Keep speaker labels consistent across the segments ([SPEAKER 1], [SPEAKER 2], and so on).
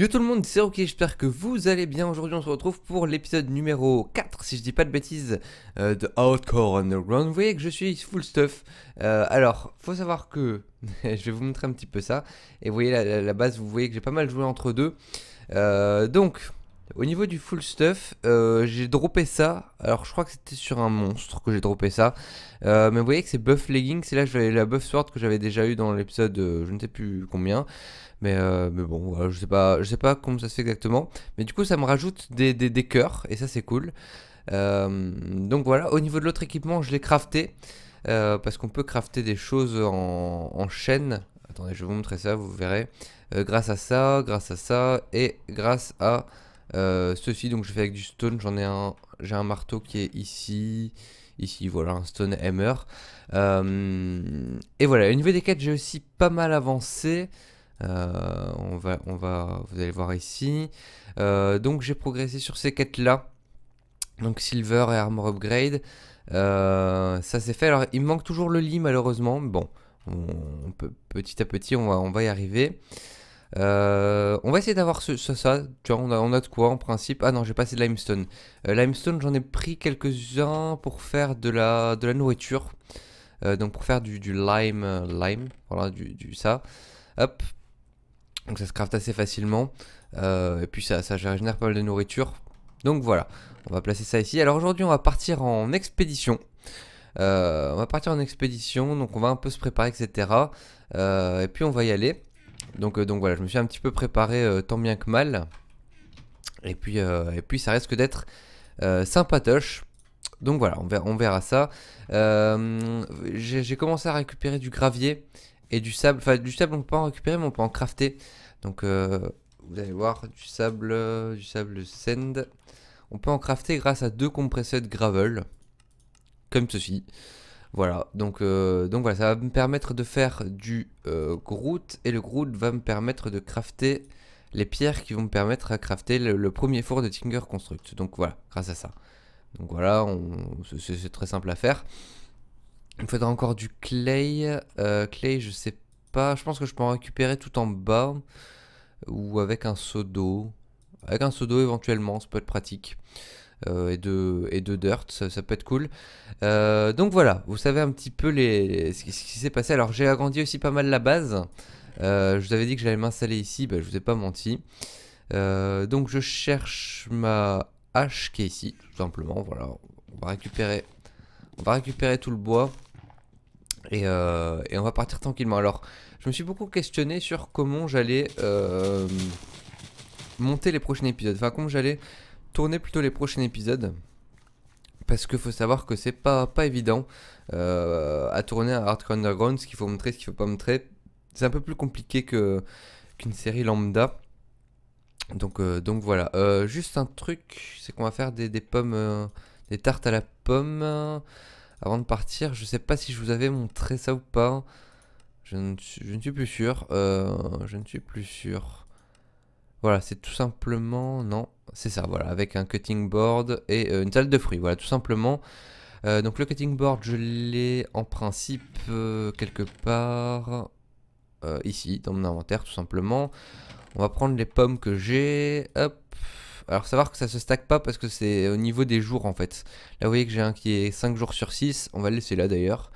[SPEAKER 1] Yo tout le monde, c'est Ok, j'espère que vous allez bien. Aujourd'hui, on se retrouve pour l'épisode numéro 4, si je dis pas de bêtises, euh, de Outcore Underground. Vous voyez que je suis full stuff. Euh, alors, faut savoir que je vais vous montrer un petit peu ça. Et vous voyez la, base, vous voyez que j'ai pas mal joué entre deux. Euh, donc, au niveau du full stuff, j'ai droppé ça. Alors je crois que c'était sur un monstre que j'ai droppé ça. mais vous voyez que c'est buff leggings c'est là j'avais la buff sword que j'avais déjà eu dans l'épisode je ne sais plus combien. Mais, euh, mais bon, je sais pas, je sais pas comment ça se fait exactement. Mais du coup, ça me rajoute des, des, des cœurs et ça c'est cool. Euh, donc voilà, au niveau de l'autre équipement, je l'ai crafté euh, parce qu'on peut crafter des choses en, chaîne. Attendez, je vais vous montrer ça, vous verrez. grâce à ça, grâce à ça et grâce à ceci. Donc je fais avec du stone. J'en ai un, j'ai un marteau qui est ici ici voilà un stone hammer et voilà au niveau des quêtes j'ai aussi pas mal avancé euh, on va, on va, vous allez voir ici. Euh, donc j'ai progressé sur ces quêtes là. Donc Silver et Armor Upgrade. Euh, ça c'est fait. Alors il manque toujours le lit malheureusement. Bon, petit à petit on va, on va y arriver. on va essayer d'avoir ce, ça, tu vois, on a, on a, de quoi en principe. Ah non, j'ai passé assez de limestone. limestone, j'en ai pris quelques-uns pour faire de la, de la nourriture. donc pour faire du, lime, lime, voilà, du, du ça. Hop, donc ça se craft assez facilement. Euh, et puis ça, ça génère pas mal de nourriture. Donc voilà, on va placer ça ici. Alors aujourd'hui on va partir en expédition. Euh, on va partir en expédition, donc on va un peu se préparer, etc. Euh, et puis on va y aller. Donc, donc voilà, je me suis un petit peu préparé tant bien que mal. Et puis, et puis ça risque d'être sympatoche. Donc voilà, on verra, on verra ça. J'ai commencé à récupérer du gravier et du sable. Enfin, du sable, on peut en récupérer, mais on peut en crafter. Donc euh, vous allez voir, du sable, du sable send. On peut en crafter grâce à deux compresseurs de gravel, comme ceci. Voilà, donc, euh, donc voilà, ça va me permettre de faire du euh, grout et le Groot va me permettre de crafter les pierres qui vont me permettre à crafter le, premier four de Tinker Construct. Donc voilà, grâce à ça. Donc voilà, c'est très simple à faire. Il me faudra encore du clay. clay, je sais pas je pense que je peux en récupérer tout en bas. Ou avec un seau d'eau. Avec un seau d'eau éventuellement, ça peut être pratique. Euh, et, de, et de dirt, ça, peut être cool. Euh, donc voilà, vous savez un petit peu les, ce qui, s'est passé. Alors j'ai agrandi aussi pas mal la base. Euh, je vous avais dit que j'allais m'installer ici, ben, je vous ai pas menti. donc je cherche ma hache qui est ici, tout simplement. Voilà, on va récupérer, on va récupérer tout le bois. Euh, et, on va partir tranquillement. Alors, je me suis beaucoup questionné sur comment j'allais euh, monter les prochains épisodes. Enfin, comment j'allais tourner plutôt les prochains épisodes. Parce que faut savoir que c'est pas, pas évident euh, à tourner à Hardcore Underground, ce qu'il faut montrer, ce qu'il faut pas montrer. C'est un peu plus compliqué que qu'une série lambda. Donc, donc voilà. juste un truc, c'est qu'on va faire des, des pommes, des tartes à la pomme avant de partir. Je sais pas si je vous avais montré ça ou pas. Je ne, suis plus sûr. Euh, je ne suis plus sûr. Voilà, c'est tout simplement... Non, c'est ça, voilà, avec un cutting board et euh, une salle de fruits, voilà, tout simplement. Euh, donc le cutting board, je l'ai en principe quelque part ici, dans mon inventaire, tout simplement. On va prendre les pommes que j'ai, hop, alors savoir que ça se stack pas parce que c'est au niveau des jours en fait. Là vous voyez que j'ai un qui est 5 jours sur 6, on va le laisser là d'ailleurs.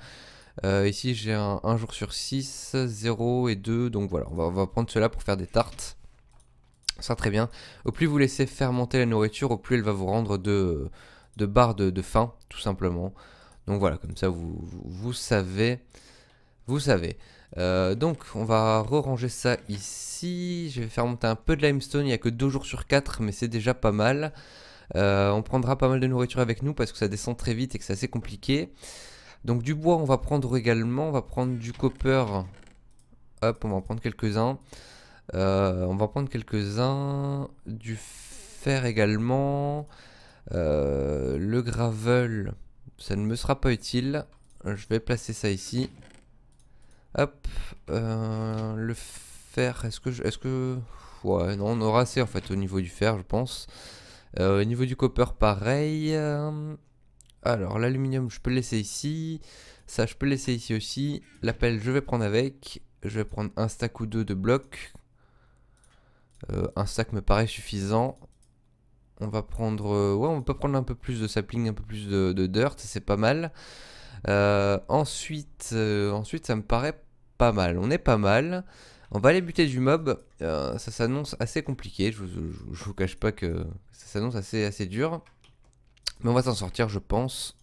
[SPEAKER 1] Euh, ici j'ai un 1 jour sur 6, 0 et 2, donc voilà, on va, prendre cela pour faire des tartes. Ça très bien. Au plus vous laissez fermenter la nourriture, au plus elle va vous rendre de, barres de, faim, tout simplement. Donc voilà, comme ça vous, vous savez. Vous savez. Euh, donc on va ranger ça ici, je vais faire monter un peu de limestone, il n'y a que 2 jours sur 4 mais c'est déjà pas mal. Euh, on prendra pas mal de nourriture avec nous parce que ça descend très vite et que c'est assez compliqué. Donc du bois on va prendre également, on va prendre du copper, hop on va en prendre quelques-uns. Euh, on va prendre quelques-uns, du fer également, le gravel ça ne me sera pas utile, je vais placer ça ici. Hop, euh, le fer, est-ce que... Je, est que... Ouais, non, on aura assez en fait au niveau du fer, je pense. Euh, au niveau du copper, pareil. Euh, alors, l'aluminium, je peux le laisser ici. Ça, je peux le laisser ici aussi. La pelle, je vais prendre avec. Je vais prendre un stack ou deux de blocs. un stack me paraît suffisant. On va prendre... ouais, on peut prendre un peu plus de sapling, un peu plus de, de dirt, c'est pas mal. ensuite, ensuite, ça me paraît pas mal, on est pas mal. On va aller buter du mob, euh, ça s'annonce assez compliqué, je, vous cache pas que ça s'annonce assez, assez dur. Mais on va s'en sortir je pense.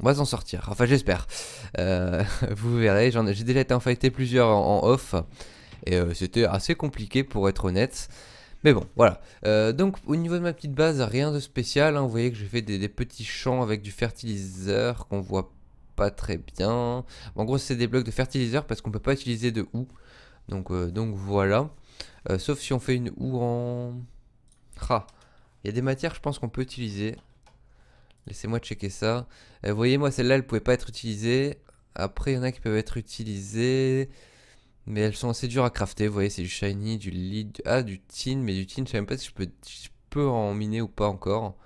[SPEAKER 1] On va s'en sortir, enfin j'espère. Euh, vous verrez, j'ai déjà été en fighté plusieurs en, off. Et euh, c'était assez compliqué pour être honnête. Mais bon, voilà. donc au niveau de ma petite base, rien de spécial. Hein. Vous voyez que j'ai fait des, petits champs avec du fertiliseur qu'on voit pas pas très bien. En gros, c'est des blocs de fertiliseur parce qu'on peut pas utiliser de houe. Donc, euh, donc voilà. Euh, sauf si on fait une houe en... Ah, il y a des matières, je pense qu'on peut utiliser. Laissez-moi checker ça. Euh, vous voyez, moi, celle-là, elle pouvait pas être utilisée. Après, il y en a qui peuvent être utilisées. Mais elles sont assez dures à crafter. Vous voyez, c'est du shiny, du lead... Ah, du tin. Mais du tin, je sais même pas si je peux, je peux en miner ou pas encore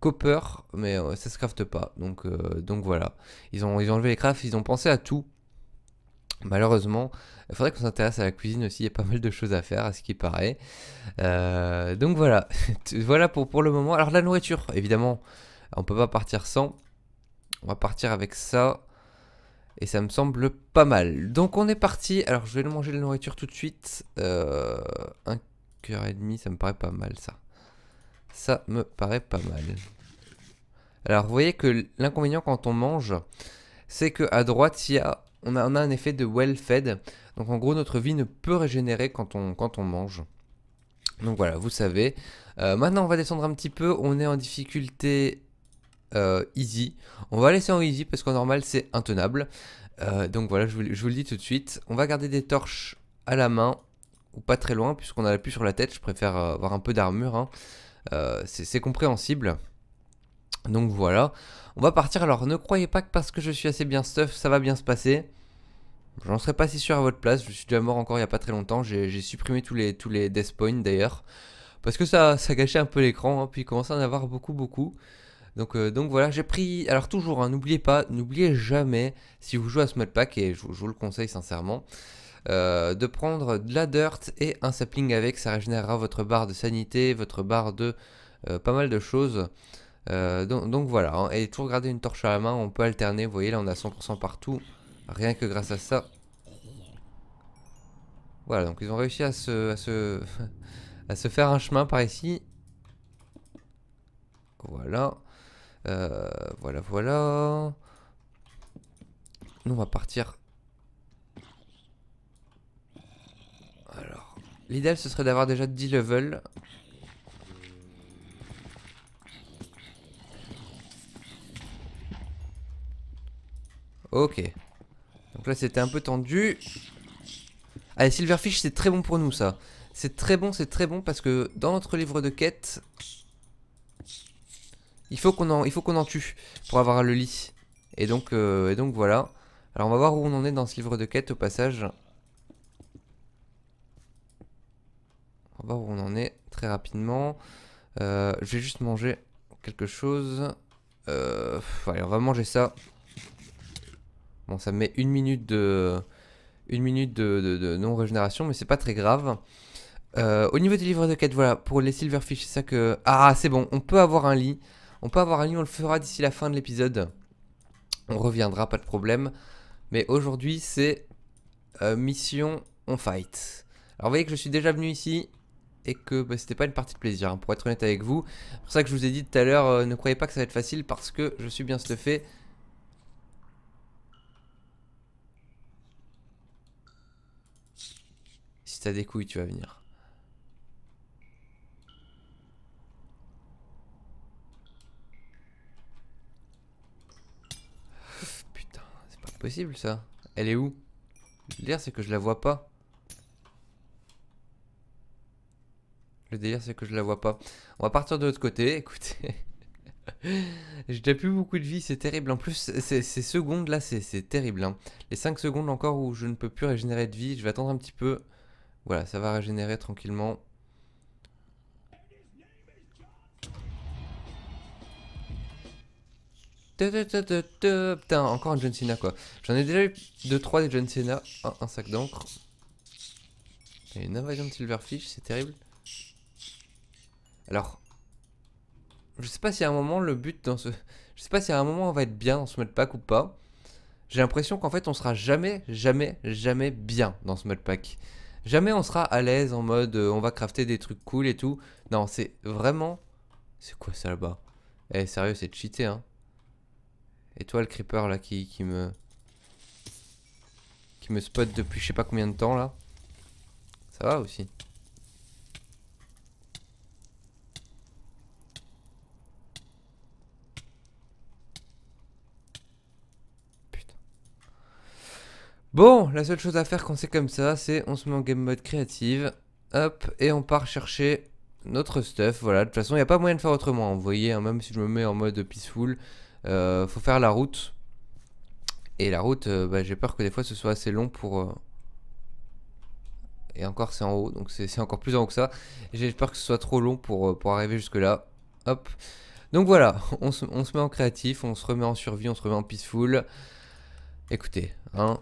[SPEAKER 1] copper, mais euh, ça se crafte pas. Donc, euh, donc voilà. Ils ont, ils ont enlevé les crafts, ils ont pensé à tout. Malheureusement, il faudrait qu'on s'intéresse à la cuisine aussi, il y a pas mal de choses à faire à ce qui paraît. Euh, donc voilà, voilà pour, pour le moment. Alors la nourriture, évidemment, on peut pas partir sans. On va partir avec ça. Et ça me semble pas mal. Donc on est parti. Alors je vais manger la nourriture tout de suite. un cœur et demi, ça me paraît pas mal ça. Ça me paraît pas mal. Alors vous voyez que l'inconvénient quand on mange, c'est que à droite, on, a, un effet de well-fed. Donc en gros, notre vie ne peut régénérer quand on, mange. Donc voilà, vous savez. Euh, maintenant, on va descendre un petit peu. On est en difficulté euh, easy. On va laisser en easy parce qu'en normal, c'est intenable. Euh, donc voilà, je vous, le dis tout de suite. On va garder des torches à la main ou pas très loin puisqu'on a la pluie sur la tête. Je préfère avoir un peu d'armure. Hein. Euh, c'est compréhensible. Donc voilà, on va partir. Alors ne croyez pas que parce que je suis assez bien stuff, ça va bien se passer. J'en serais pas si sûr à votre place, je suis déjà mort encore il y a pas très longtemps, j'ai supprimé tous les, tous les death points d'ailleurs. Parce que ça, ça gâchait un peu l'écran, hein, puis il commençait à en avoir beaucoup beaucoup. Donc, euh, donc voilà, j'ai pris... Alors toujours, hein, n'oubliez pas, n'oubliez jamais, si vous jouez à ce pack, et je vous le conseille sincèrement, euh, de prendre de la dirt et un sapling avec, ça régénérera votre barre de sanité, votre barre de euh, pas mal de choses. Euh, donc, voilà, hein. et toujours garder une torche à la main, on peut alterner, vous voyez là on a 100% partout, rien que grâce à ça. Voilà, donc ils ont réussi à se, se, faire un chemin par ici. Voilà. voilà, voilà. Nous, on va partir Alors, l'idéal ce serait d'avoir déjà 10 levels. Ok. Donc là c'était un peu tendu. Allez, Silverfish c'est très bon pour nous ça. C'est très bon, c'est très bon parce que dans notre livre de quête, il faut qu'on en, tue pour avoir le lit. Et donc, euh, et donc voilà. Alors on va voir où on en est dans ce livre de quête au passage. On va voir où on en est très rapidement. Euh, je vais juste manger quelque chose. Euh, on va manger ça. Bon, ça met une minute de, une minute de, non-régénération, mais c'est pas très grave. Euh, au niveau des livres de quête, voilà, pour les silverfish, c'est ça que... Ah, c'est bon, on peut avoir un lit. On peut avoir un lit, on le fera d'ici la fin de l'épisode. On reviendra, pas de problème. Mais aujourd'hui, c'est mission on fight. Alors vous voyez que je suis déjà venu ici, et que bah, c'était pas une partie de plaisir, hein, pour être honnête avec vous. C'est pour ça que je vous ai dit tout à l'heure, euh, ne croyez pas que ça va être facile parce que je suis bien stuffé. Si t'as des couilles, tu vas venir. Putain, c'est pas possible ça. Elle est où dire, c'est que je la vois pas. Le délire, c'est que je la vois pas. On va partir de l'autre côté, écoutez. J'ai déjà plus beaucoup de vie, c'est terrible. En plus, ces, secondes-là, c'est terrible. Hein. Les 5 secondes encore où je ne peux plus régénérer de vie, je vais attendre un petit peu. Voilà, ça va régénérer tranquillement. Putain, encore un John Cena quoi. J'en ai déjà eu 2-3 des John Cena. un sac d'encre. Et une invasion de Silverfish, c'est terrible. Alors, je sais pas si à un moment le but dans ce... Je sais pas si à un moment on va être bien dans ce modpack ou pas. J'ai l'impression qu'en fait on sera jamais, jamais, jamais bien dans ce modpack. Jamais on sera à l'aise en mode euh, on va crafter des trucs cool et tout. Non, c'est vraiment... C'est quoi ça là-bas Eh sérieux, c'est cheaté hein. Et toi le creeper là qui, qui me... Qui me spot depuis je sais pas combien de temps là. Ça va aussi. Bon, la seule chose à faire quand c'est comme ça, c'est on se met en game mode créative, hop, et on part chercher notre stuff, voilà, de toute façon, il n'y a pas moyen de faire autrement, hein. vous voyez, hein, même si je me mets en mode peaceful, il euh, faut faire la route, et la route, euh, bah, j'ai peur que des fois ce soit assez long pour... Euh, et encore c'est en haut, donc c'est encore plus en haut que ça, j'ai peur que ce soit trop long pour, pour arriver jusque là, hop. Donc voilà, on se, on se met en créatif, on se remet en survie, on se remet en peaceful, écoutez, hein,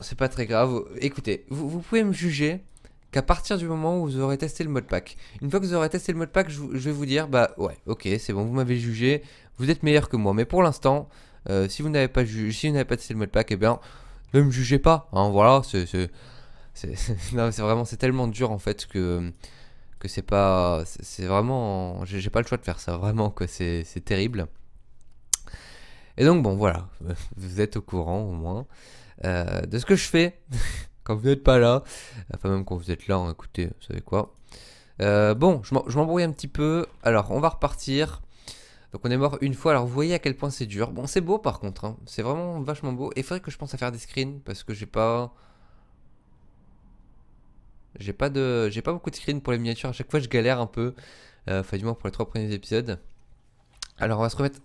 [SPEAKER 1] c'est pas très grave. Écoutez, vous, pouvez me juger qu'à partir du moment où vous aurez testé le modpack. Une fois que vous aurez testé le modpack, je, je vais vous dire, bah ouais, ok, c'est bon, vous m'avez jugé, vous êtes meilleur que moi. Mais pour l'instant, euh, si vous n'avez pas, si pas testé le modpack, eh bien, ne me jugez pas. Hein, voilà, c'est... vraiment, c'est tellement dur en fait que que c'est pas, c'est vraiment, j'ai pas le choix de faire ça, vraiment quoi, c'est terrible. Et donc bon, voilà, vous êtes au courant au moins. Euh, de ce que je fais quand vous n'êtes pas là. Enfin, même quand vous êtes là, hein, écoutez, vous savez quoi. Euh, bon, je m'embrouille un petit peu. Alors, on va repartir. Donc on est mort une fois, alors vous voyez à quel point c'est dur. Bon, c'est beau par contre, hein. c'est vraiment vachement beau. Et il faudrait que je pense à faire des screens, parce que j'ai pas... J'ai pas de... J'ai pas beaucoup de screens pour les miniatures, à chaque fois je galère un peu. Euh, enfin, du moins pour les trois premiers épisodes. Alors on va se remettre...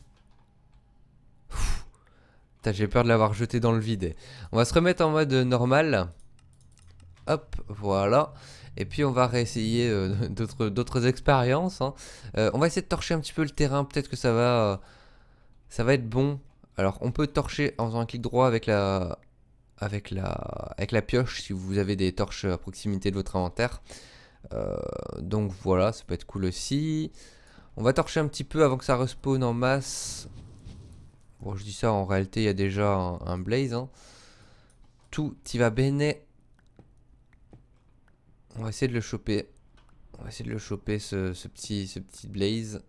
[SPEAKER 1] Putain, j'ai peur de l'avoir jeté dans le vide. On va se remettre en mode normal. Hop, voilà. Et puis on va réessayer euh, d'autres expériences. Hein. Euh, on va essayer de torcher un petit peu le terrain. Peut-être que ça va, euh, ça va être bon. Alors on peut torcher en faisant un clic droit avec la, avec la, avec la pioche si vous avez des torches à proximité de votre inventaire. donc voilà, ça peut être cool aussi. On va torcher un petit peu avant que ça respawn en masse. Bon, je dis ça, en réalité, il y a déjà un, blaze. Hein. Tout y va bene. On va essayer de le choper. On va essayer de le choper, ce, petit, ce petit blaze.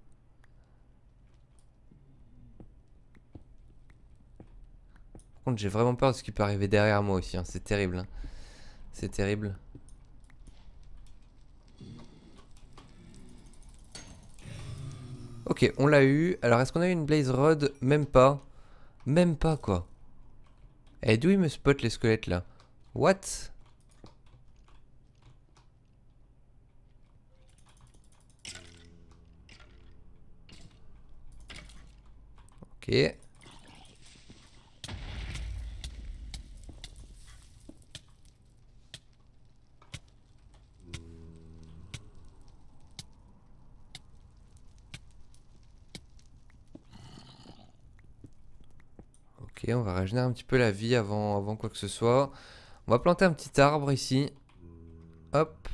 [SPEAKER 1] Par contre, j'ai vraiment peur de ce qui peut arriver derrière moi aussi. Hein. C'est terrible. Hein. C'est terrible. Ok, on l'a eu. Alors, est-ce qu'on a eu une Blaze Rod Même pas. Même pas, quoi. Et eh, d'où ils me spot les squelettes, là What Ok. on va régénérer un petit peu la vie avant, avant quoi que ce soit. On va planter un petit arbre ici. Hop.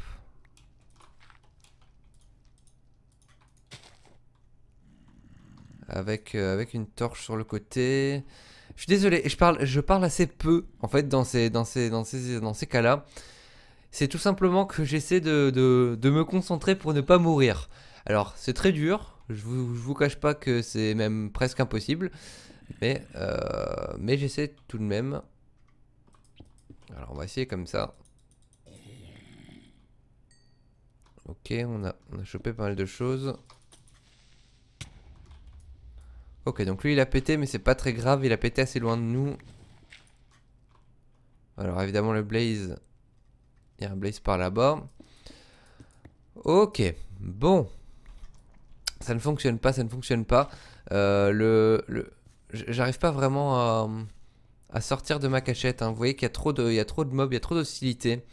[SPEAKER 1] Avec, euh, avec une torche sur le côté. Je suis désolé, je parle, je parle assez peu en fait dans ces, dans ces, dans ces, dans ces cas-là. C'est tout simplement que j'essaie de, me concentrer pour ne pas mourir. Alors c'est très dur, je vous, je vous cache pas que c'est même presque impossible. Mais, euh, mais j'essaie tout de même. Alors on va essayer comme ça. Ok, on a, on a chopé pas mal de choses. Ok, donc lui il a pété, mais c'est pas très grave, il a pété assez loin de nous. Alors évidemment le blaze, il y a un blaze par là-bas. Ok, bon. Ça ne fonctionne pas, ça ne fonctionne pas. Euh, le, j'arrive pas vraiment à, sortir de ma cachette. Hein. Vous voyez qu'il y a trop de, trop de mobs, il y a trop d'hostilité.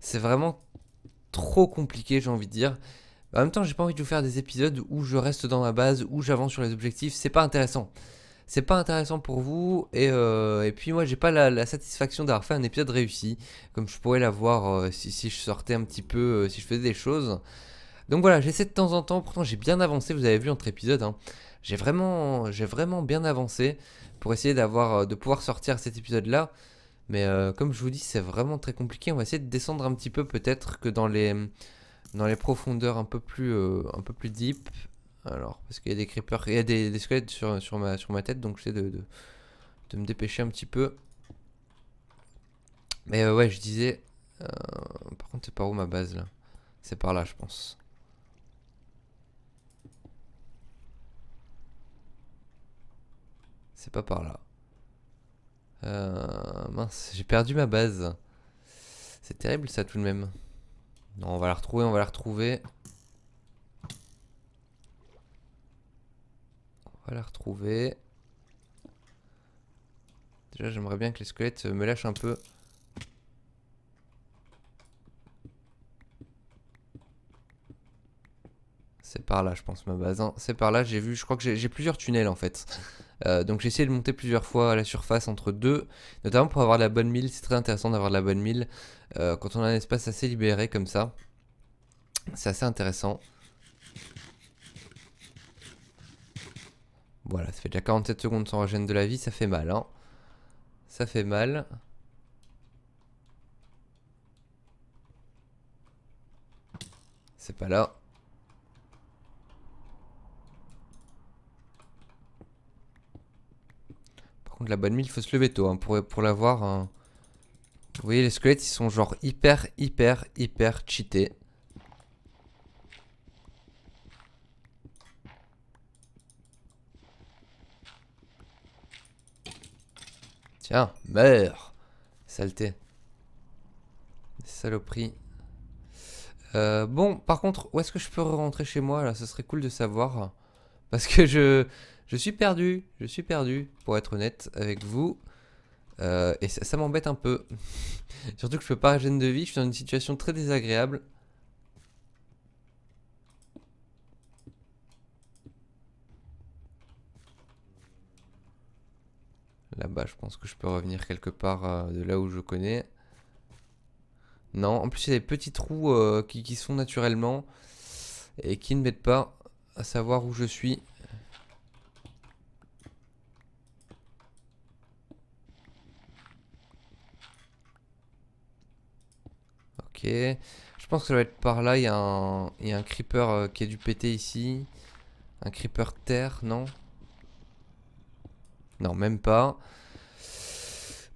[SPEAKER 1] C'est vraiment trop compliqué, j'ai envie de dire. En même temps, j'ai pas envie de vous faire des épisodes où je reste dans ma base, où j'avance sur les objectifs. C'est pas intéressant. C'est pas intéressant pour vous. Et, euh, puis moi, j'ai pas la, satisfaction d'avoir fait un épisode réussi, comme je pourrais l'avoir euh, si, je sortais un petit peu, euh, si je faisais des choses. Donc voilà, j'essaie de temps en temps. Pourtant, j'ai bien avancé. Vous avez vu entre épisodes. Hein j'ai vraiment, vraiment bien avancé pour essayer d'avoir, euh, de pouvoir sortir cet épisode-là. Mais euh, comme je vous dis, c'est vraiment très compliqué. On va essayer de descendre un petit peu, peut-être que dans les, dans les profondeurs un peu plus, euh, un peu plus deep. Alors, parce qu'il y a des creepers, il y a des, squelettes sur, ma, sur ma tête, donc j'essaie de, me dépêcher un petit peu. Mais ouais, je disais. par contre, c'est par où ma base là C'est par là, je pense. c'est pas par là. Euh, mince, j'ai perdu ma base. C'est terrible ça tout de même. Non, on va la retrouver, on va la retrouver. On va la retrouver. Déjà, j'aimerais bien que les squelettes me lâchent un peu. C'est par là, je pense, ma base. Hein. C'est par là, j'ai vu, je crois que j'ai plusieurs tunnels en fait. Euh, donc j'ai essayé de monter plusieurs fois à la surface entre deux, notamment pour avoir la bonne mille. C'est très intéressant d'avoir de la bonne mille euh, quand on a un espace assez libéré comme ça. C'est assez intéressant. Voilà, ça fait déjà 47 secondes sans régène de la vie, ça fait mal. Hein. Ça fait mal. C'est pas là. contre, la bonne nuit il faut se lever tôt hein, pour, l'avoir. Hein. Vous voyez, les squelettes, ils sont genre hyper, hyper, hyper cheatés. Tiens, meurs Saleté. Saloperie. Euh, bon, par contre, où est-ce que je peux rentrer chez moi là Ce serait cool de savoir. Parce que je, je suis perdu, je suis perdu, pour être honnête avec vous. Euh, et ça, m'embête un peu. Surtout que je ne peux pas gêner de vie, je suis dans une situation très désagréable. Là-bas, je pense que je peux revenir quelque part euh, de là où je connais. Non, en plus il y a des petits trous euh, qui, qui, font naturellement et qui ne m'aident pas à savoir où je suis. Je pense que ça va être par là. Il y a un, creeper euh, qui a dû péter ici. Un creeper terre, non Non, même pas.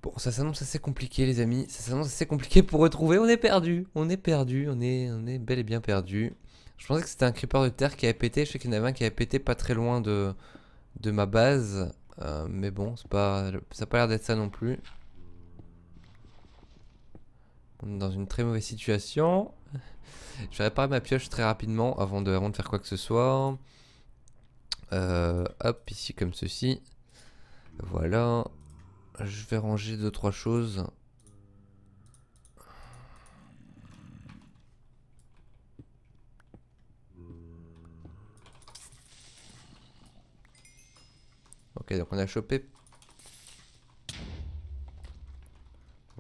[SPEAKER 1] Bon, ça s'annonce assez compliqué, les amis. Ça s'annonce assez compliqué pour retrouver. On est perdu. On est perdu. On est, on est bel et bien perdu. Je pensais que c'était un creeper de terre qui avait pété. Je sais qu'il y en avait un qui avait pété pas très loin de, de ma base. Euh, mais bon, pas, ça n'a pas l'air d'être ça non plus dans une très mauvaise situation. Je vais réparer ma pioche très rapidement avant de, avant faire quoi que ce soit. Euh, hop, ici comme ceci. Voilà. Je vais ranger deux trois choses. Ok, donc on a chopé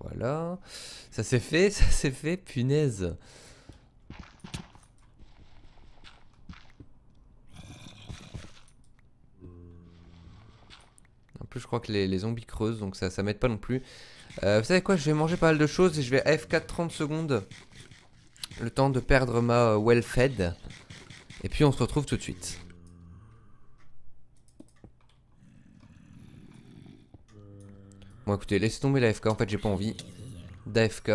[SPEAKER 1] Voilà. Ça s'est fait, ça s'est fait, punaise. En plus, je crois que les, zombies creusent, donc ça, m'aide pas non plus. Euh, vous savez quoi, je vais manger pas mal de choses et je vais F4 30 secondes. Le temps de perdre ma euh, well-fed. Et puis on se retrouve tout de suite. Bon écoutez, laisse tomber l'AFK, en fait j'ai pas envie d'AFK.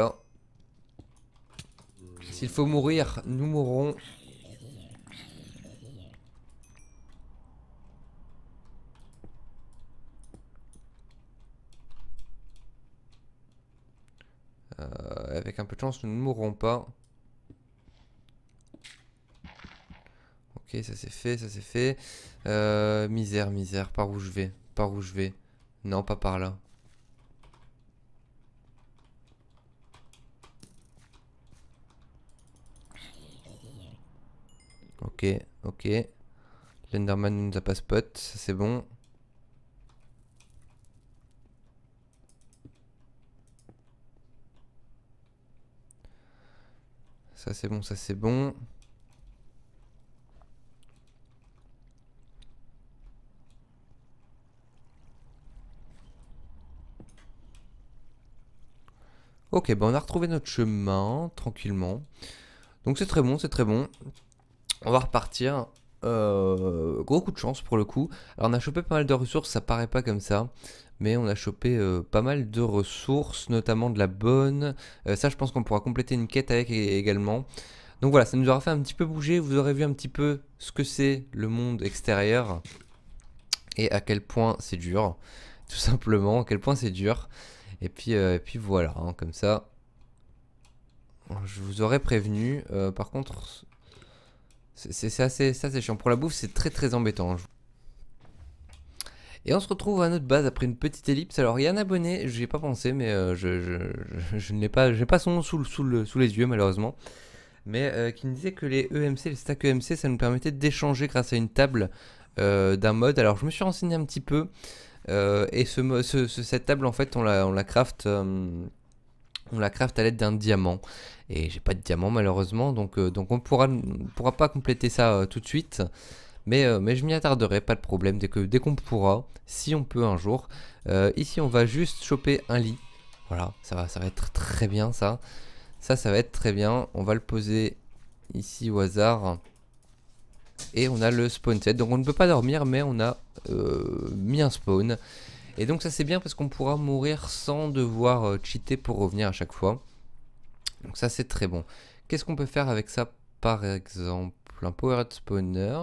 [SPEAKER 1] S'il faut mourir, nous mourrons. Euh, avec un peu de chance, nous ne mourrons pas. Ok, ça c'est fait, ça c'est fait. Euh, misère, misère, par où je vais Par où je vais Non, pas par là. Ok, ok. L'Enderman nous a pas spot, ça c'est bon. Ça c'est bon, ça c'est bon. Ok, ben on a retrouvé notre chemin tranquillement. Donc c'est très bon, c'est très bon on va repartir. Euh, gros coup de chance pour le coup. Alors on a chopé pas mal de ressources, ça paraît pas comme ça. Mais on a chopé euh, pas mal de ressources, notamment de la bonne. Euh, ça je pense qu'on pourra compléter une quête avec également. Donc voilà, ça nous aura fait un petit peu bouger. Vous aurez vu un petit peu ce que c'est le monde extérieur. Et à quel point c'est dur. Tout simplement, à quel point c'est dur. Et puis, et puis voilà, hein, comme ça. Je vous aurais prévenu. par contre, c'est assez, chiant. Pour la bouffe, c'est très très embêtant. Et on se retrouve à notre base après une petite ellipse. Alors il y a un abonné, n'y ai pas pensé, mais euh, je, n'ai pas, son nom sous, les yeux malheureusement. Mais euh, qui me disait que les EMC, les stacks EMC, ça nous permettait d'échanger grâce à une table euh, d'un mode. Alors je me suis renseigné un petit peu. et ce, cette table en fait on la, on la craft on la craft à l'aide d'un diamant. Et j'ai pas de diamant malheureusement, donc, euh, donc on pourra, pourra pas compléter ça euh, tout de suite. Mais, euh, mais je m'y attarderai, pas de problème, dès qu'on dès pourra, si on peut un jour. ici on va juste choper un lit. Voilà, ça va, ça va être très bien ça. Ça, ça va être très bien. On va le poser ici au hasard. Et on a le spawn set. Donc on ne peut pas dormir, mais on a mis un spawn. Et donc ça c'est bien parce qu'on pourra mourir sans devoir euh, cheater pour revenir à chaque fois. Donc ça c'est très bon. Qu'est-ce qu'on peut faire avec ça par exemple Un power spawner.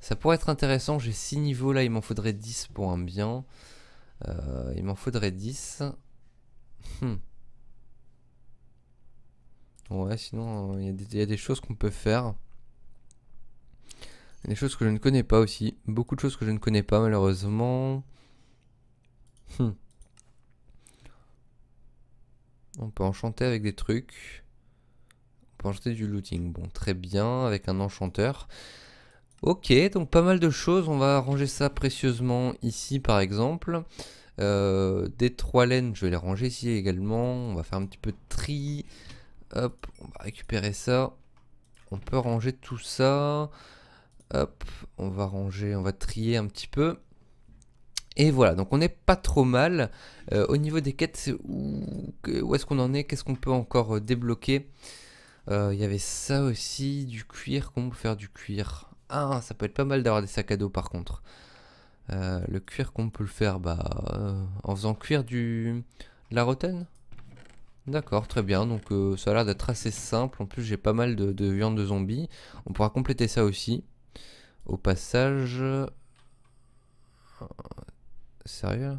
[SPEAKER 1] Ça pourrait être intéressant, j'ai 6 niveaux là, il m'en faudrait 10 pour un bien. Euh, il m'en faudrait 10. Hmm. Ouais, sinon euh, il y, a des choses qu'on peut faire. Des choses que je ne connais pas aussi. Beaucoup de choses que je ne connais pas malheureusement. Hmm. On peut enchanter avec des trucs. On peut enchanter du looting. Bon, très bien, avec un enchanteur. Ok, donc pas mal de choses. On va ranger ça précieusement ici, par exemple. Euh, des trois laines, je vais les ranger ici également. On va faire un petit peu de tri. Hop, on va récupérer ça. On peut ranger tout ça. Hop, on va ranger, on va trier un petit peu. Et voilà, donc on n'est pas trop mal. Euh, au niveau des quêtes, où, est-ce qu'on en est Qu'est-ce qu'on peut encore euh, débloquer Il euh, y avait ça aussi, du cuir. Comment faire du cuir Ah, ça peut être pas mal d'avoir des sacs à dos par contre. le cuir, qu'on peut le faire bah, En faisant cuire du... de la rotaine D'accord, très bien. Donc ça a l'air d'être assez simple. En plus, j'ai pas mal de, de viande de zombies. On pourra compléter ça aussi. Au passage Sérieux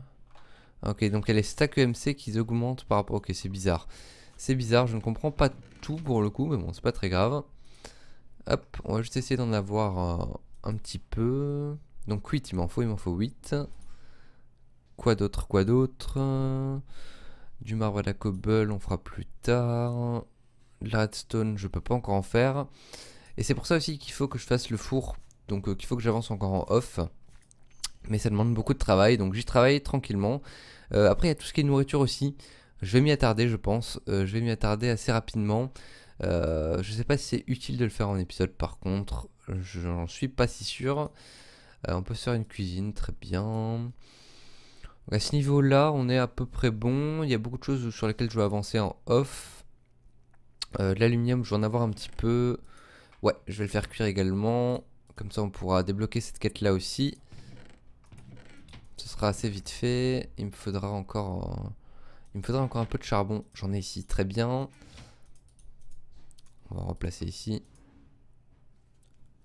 [SPEAKER 1] Ok, donc elle est stack EMC qui augmentent par rapport... Ok, c'est bizarre. C'est bizarre, je ne comprends pas tout pour le coup, mais bon, c'est pas très grave. Hop, on va juste essayer d'en avoir euh, un petit peu. Donc 8, il m'en faut, il m'en faut 8. Quoi d'autre, quoi d'autre Du marbre à la cobble, on fera plus tard. De la redstone, je peux pas encore en faire. Et c'est pour ça aussi qu'il faut que je fasse le four. Donc euh, qu'il faut que j'avance encore en off mais ça demande beaucoup de travail, donc j'y travaille tranquillement. Euh, après, il y a tout ce qui est nourriture aussi. Je vais m'y attarder, je pense. Euh, je vais m'y attarder assez rapidement. Je euh, je sais pas si c'est utile de le faire en épisode, par contre, je n'en suis pas si sûr. on peut se faire une cuisine, très bien. À ce niveau-là, on est à peu près bon. Il y a beaucoup de choses sur lesquelles je vais avancer en off. l'aluminium, je vais en avoir un petit peu. Ouais, je vais le faire cuire également. Comme ça, on pourra débloquer cette quête-là aussi. Ce sera assez vite fait. Il me faudra encore, euh, il me faudra encore un peu de charbon. J'en ai ici, très bien. On va remplacer ici.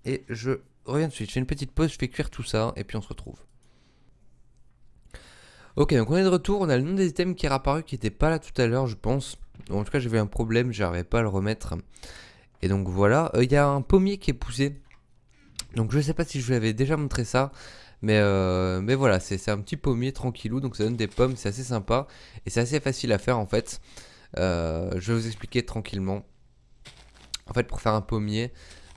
[SPEAKER 1] Et je reviens de suite. Je fais une petite pause, je fais cuire tout ça et puis on se retrouve. Ok, donc on est de retour. On a le nom des items qui est apparu qui n'était pas là tout à l'heure, je pense. en tout cas, j'avais un problème, j'arrivais pas à le remettre. Et donc voilà, euh, il y a un pommier qui est poussé. Donc je sais pas si je vous avais déjà montré ça. Mais, euh, mais voilà, c'est un petit pommier tranquillou, donc ça donne des pommes, c'est assez sympa. Et c'est assez facile à faire en fait. Euh, je vais vous expliquer tranquillement. En fait, pour faire un pommier,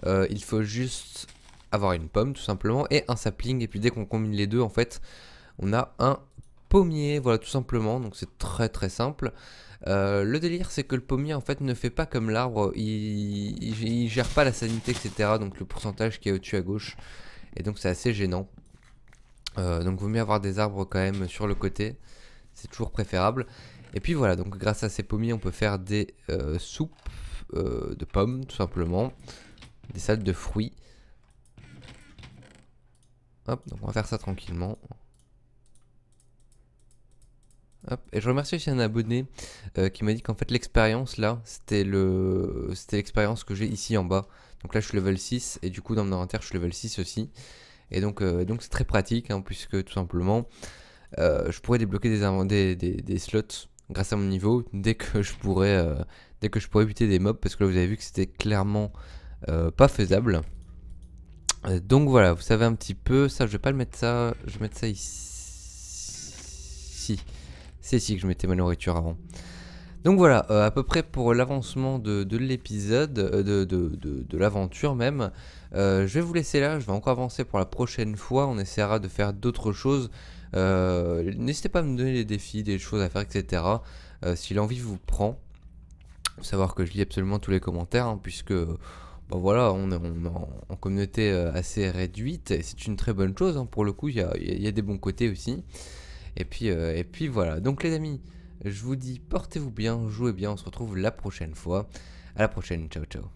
[SPEAKER 1] euh, il faut juste avoir une pomme tout simplement et un sapling. Et puis dès qu'on combine les deux, en fait, on a un pommier, voilà tout simplement, donc c'est très très simple. le délire c'est que le pommier en fait ne fait pas comme l'arbre, il, il, gère pas la sanité etc, donc le pourcentage qui est au-dessus à gauche, et donc c'est assez gênant. Euh, donc vaut mieux avoir des arbres quand même sur le côté, c'est toujours préférable. Et puis voilà, donc grâce à ces pommiers, on peut faire des euh, soupes euh, de pommes tout simplement, des salades de fruits. Hop, donc on va faire ça tranquillement. Hop. Et je remercie aussi un abonné euh, qui m'a dit qu'en fait l'expérience là, c'était c'était l'expérience que j'ai ici en bas. Donc là je suis level 6 et du coup dans mon inventaire je suis level 6 aussi. Et donc, euh, donc c'est très pratique, hein, puisque tout simplement, euh, je pourrais débloquer des, des, slots grâce à mon niveau dès que je pourrais, euh, dès que je pourrais buter des mobs, parce que là vous avez vu que c'était clairement pas faisable. Donc voilà, vous savez un petit peu, ça je vais pas le mettre ça, je vais mettre ça ici. C'est ici que je mettais ma nourriture avant. Donc voilà, euh, à peu près pour l'avancement de, l'épisode, euh, de, l'aventure même. Euh, je vais vous laisser là, je vais encore avancer pour la prochaine fois, on essaiera de faire d'autres choses. N'hésitez pas à me donner des défis, des choses à faire, etc. si l'envie vous prend, savoir que je lis absolument tous les commentaires, hein, puisque ben voilà, on est, en, communauté assez réduite, et c'est une très bonne chose, hein, pour le coup, il y a, des bons côtés aussi. Et puis, et puis voilà, donc les amis. Je vous dis portez-vous bien, jouez bien, on se retrouve la prochaine fois. À la prochaine, ciao ciao.